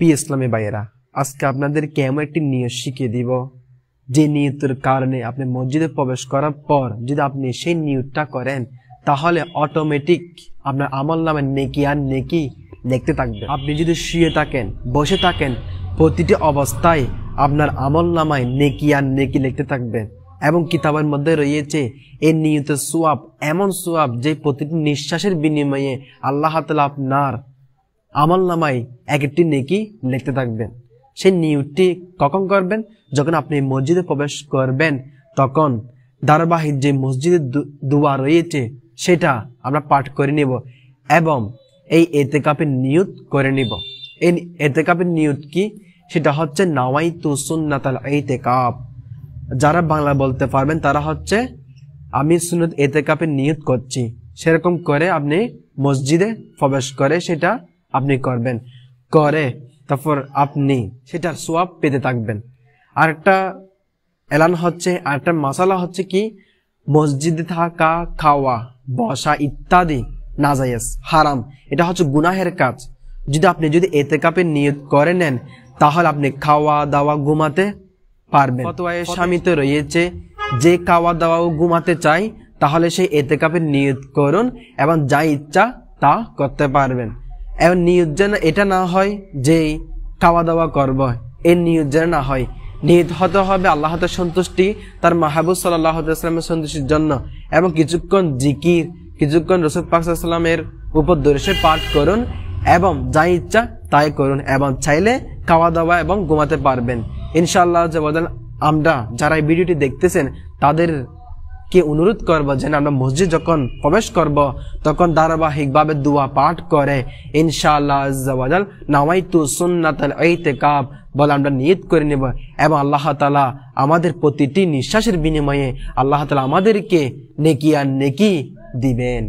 P ইসলামে বাইরা আজকে আপনাদেরকে এমন একটি নিয়ত শিখিয়ে দিব যে নিয়তের কারণে আপনি মসজিদে প্রবেশ করার পর যদি আপনি সেই নিয়তটা করেন তাহলে অটোমেটিক আপনার আমল নামের নেকি আর নেকি দেখতে থাকবে আপনি যদি শুয়ে থাকেন বসে থাকেন প্রতিটি অবস্থায় আপনার আমল নামায় নেকি আর নেকি লিখতে থাকবে এবং কিতাবের মধ্যে রয়েছে এর নিয়ত সোয়াব এমন সোয়াব যে প্রতিটি নিঃশ্বাসের বিনিময়ে আল্লাহ তালা আপনার আমল নামাই এক একটি নেকি লিখতে থাকবেন সেই নিয়োগটি কখন করবেন যখন আপনি মসজিদে প্রবেশ করবেন তখন ধারাবাহিক যে মসজিদের দুয়া রয়েছে সেটা আমরা পাঠ করে নেব এবং এই এতে কাপে নিয়ত করে নিব এই এতে কাপের নিয়ত কি সেটা হচ্ছে নাওয়াই তু সুন্নাতাল এতে কাপ যারা বাংলা বলতে পারবেন তারা হচ্ছে আমি সুনত এতে কাপে নিয়ত করছি সেরকম করে আপনি মসজিদে প্রবেশ করে সেটা আপনি করবেন করে তারপর আপনি সেটার সোয়াব পেতে থাকবেন আরেকটা এলান হচ্ছে আরেকটা মশালা হচ্ছে কি মসজিদে থাকা খাওয়া বসা ইত্যাদি নাজায়েস হারাম এটা হচ্ছে গুনাহের কাজ যদি আপনি যদি এতে কাপে নিয়ত করে নেন তাহলে আপনি খাওয়া দাওয়া ঘুমাতে পারবেন ফতোয়ায় স্বামীতে রয়েছে যে খাওয়া দাওয়া ঘুমাতে চাই তাহলে সেই এতে কাপে নিয়ত করুন এবং যা ইচ্ছা তা করতে পারবেন এবং নিয়ত যেন এটা না হয় যে খাওয়া দাওয়া করব এর নিয়ত যেন না হয় নিয়ত হতে হবে আল্লাহ সন্তুষ্টি তার মাহবুব সাল্লাহ আসলামের সন্তুষ্টির জন্য এবং কিছুক্ষণ জিকির কিছুক্ষণ রসুদ পাকসাল্লামের উপর দর্শে পাঠ করুন এবং যা ইচ্ছা তাই করুন এবং চাইলে খাওয়া দাওয়া এবং ঘুমাতে পারবেন ইনশাআল্লাহ যে বলেন আমরা যারা এই ভিডিওটি দেখতেছেন তাদের কে অনুরোধ করব যেন আমরা মসজিদ যখন প্রবেশ করব তখন ধারাবাহিকভাবে দুয়া পাঠ করে ইনশাআল্লাহ আজ্জাল নামাইতু সুন্নাতাল কাব বলে আমরা নিয়ত করে নেব এবং আল্লাহ তালা আমাদের প্রতিটি নিঃশ্বাসের বিনিময়ে আল্লাহ তালা আমাদেরকে নেকি আর নেকি দিবেন